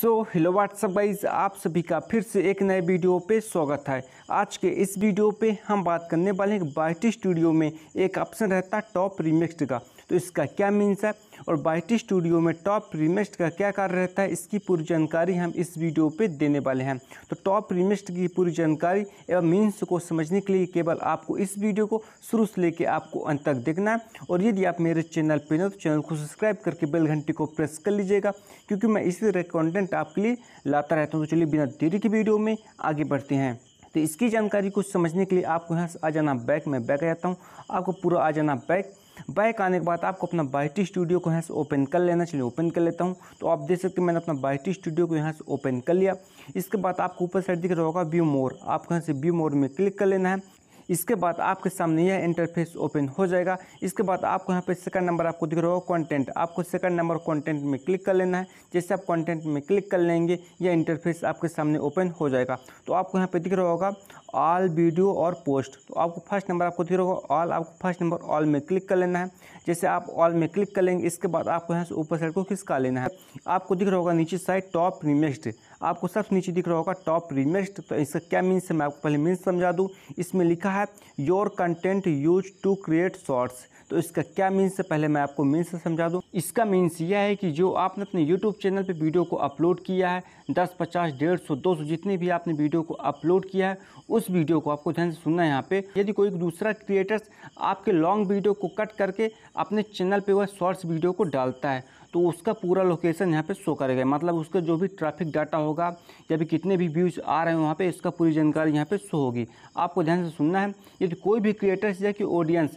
so hello what's up guys आप सभी का फिर से एक नए वीडियो पे स्वागत है आज के इस वीडियो पे हम बात करने वाले हैं बाइटी स्टूडियो में एक ऑप्शन रहता है टॉप रिमिक्स का तो इसका क्या मीन्स है और बाइटी स्टूडियो में टॉप रिमेस्ट का क्या कार्य रहता है इसकी पूरी जानकारी हम इस वीडियो पे देने वाले हैं तो टॉप रिमेस्ट की पूरी जानकारी एवं मीन्स को समझने के लिए केवल आपको इस वीडियो को शुरू से लेकर आपको अंत तक देखना है और यदि आप मेरे चैनल पर न तो चैनल को सब्सक्राइब करके बेल घंटी को प्रेस कर लीजिएगा क्योंकि मैं इसी तरह कॉन्टेंट आपके लिए लाता रहता हूँ तो चलिए बिना देरी की वीडियो में आगे बढ़ते हैं तो इसकी जानकारी को समझने के लिए आपको यहाँ से आ जाना बैक मैं बैक आ जाता हूँ आपको पूरा आ जाना बैक बाइक आने के बाद आपको अपना बाइटी स्टूडियो को यहाँ से ओपन कर लेना चलिए ओपन कर लेता हूँ तो आप देख सकते हैं मैंने अपना बाइटी स्टूडियो को यहाँ से ओपन कर लिया इसके बाद आपको ऊपर साइड दिख रहा होगा व्यू मोर आपको यहाँ से व्यू मोर में क्लिक कर लेना है इसके बाद आपके सामने यह इंटरफेस ओपन हो जाएगा इसके बाद आपको यहाँ पे सेकंड नंबर आपको दिख रहा होगा कंटेंट आपको सेकंड नंबर कंटेंट में क्लिक कर लेना है जैसे आप कंटेंट में क्लिक कर लेंगे यह इंटरफेस आपके सामने ओपन हो जाएगा तो आपको यहाँ पे दिख रहा होगा ऑल वीडियो और पोस्ट तो आपको फर्स्ट नंबर आपको दे होगा ऑल आपको फर्स्ट नंबर ऑल में क्लिक कर लेना है जैसे आप ऑल में क्लिक कर लेंगे इसके बाद आपको यहाँ से ऊपर साइड को खिसका लेना है आपको दिख रहा होगा नीचे साइड टॉप रिमेस्ट आपको सबसे नीचे दिख रहा होगा टॉप रिमेस्ट तो इसका क्या मीन्स है मैं आपको पहले मीन्स समझा दूँ इसमें लिखा है your content use to create shorts तो इसका क्या मीन्स है पहले मैं आपको मीन्स समझा दूँ इसका मीन्स यह है कि जो आपने अपने यूट्यूब चैनल पर वीडियो को अपलोड किया है दस पचास डेढ़ सौ दो सौ जितने भी आपने वीडियो को अपलोड किया है उस उस वीडियो को आपको ध्यान से सुनना है यहाँ पे यदि कोई दूसरा क्रिएटर्स आपके लॉन्ग वीडियो को कट करके अपने चैनल पे वह शॉर्ट्स वीडियो को डालता है तो उसका पूरा लोकेशन यहाँ पे शो करेगा मतलब उसका जो भी ट्रैफिक डाटा होगा या भी कितने भी व्यूज़ आ रहे हैं वहाँ पर इसका पूरी जानकारी यहाँ पे शो होगी आपको ध्यान से सुनना है यदि कोई भी क्रिएटर्स या कि ऑडियंस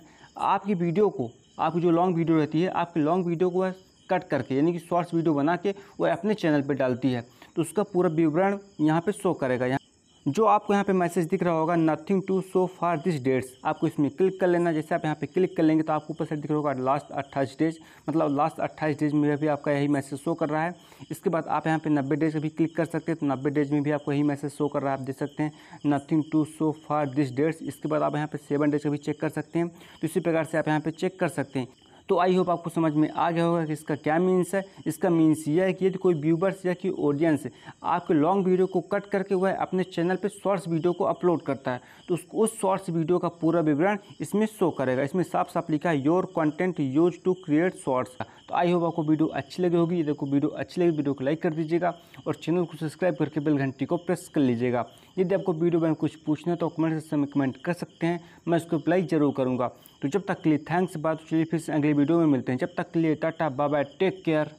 आपकी वीडियो को आपकी जो लॉन्ग वीडियो रहती है आपकी लॉन्ग वीडियो को कट करके यानी कि शॉर्ट्स वीडियो बना के वह अपने चैनल पर डालती है तो उसका पूरा विवरण यहाँ पर शो करेगा जो आपको यहाँ पे मैसेज दिख रहा होगा nothing to show for these dates आपको इसमें क्लिक कर लेना जैसे आप यहाँ पे क्लिक कर लेंगे तो आपको ऊपर से दिख रहा होगा लास्ट अट्ठाईस डेज मतलब लास्ट अट्ठाईस डेज में भी आपका यही मैसेज शो कर रहा है इसके बाद आप यहाँ पे नब्बे डेज का भी क्लिक कर सकते हैं तो नब्बे डेज में भी आपको यही मैसेज शो कर रहा है आप देख सकते हैं nothing to show for these dates इसके बाद आप यहाँ पे सेवन डेज का भी चेक कर सकते हैं तो इसी प्रकार से आप यहाँ पे चेक कर सकते हैं तो आई होप आपको समझ में आ गया होगा कि इसका क्या मीन्स है इसका मीन्स यह है कि यदि तो कोई व्यूवर्स या कि ऑडियंस आपके लॉन्ग वीडियो को कट करके वह अपने चैनल पर शॉर्ट्स वीडियो को अपलोड करता है तो उस शॉर्ट्स वीडियो का पूरा विवरण इसमें शो करेगा इसमें साफ साफ लिखा है your content use to create shorts तो आई होप आपको वीडियो अच्छी लगी होगी देखो वीडियो अच्छी लगी वीडियो को लाइक कर दीजिएगा और चैनल को सब्सक्राइब करके बेल घंटी को प्रेस कर लीजिएगा यदि आपको वीडियो में कुछ पूछना तो कमेंट सेक्शन में कमेंट कर सकते हैं मैं उसको अप्लाई जरूर करूँगा तो जब तक के लिए थैंक्स बात चलिए फिर से वीडियो वीडियो में मिलते हैं जब तक के लिए टाटा बाय टेक केयर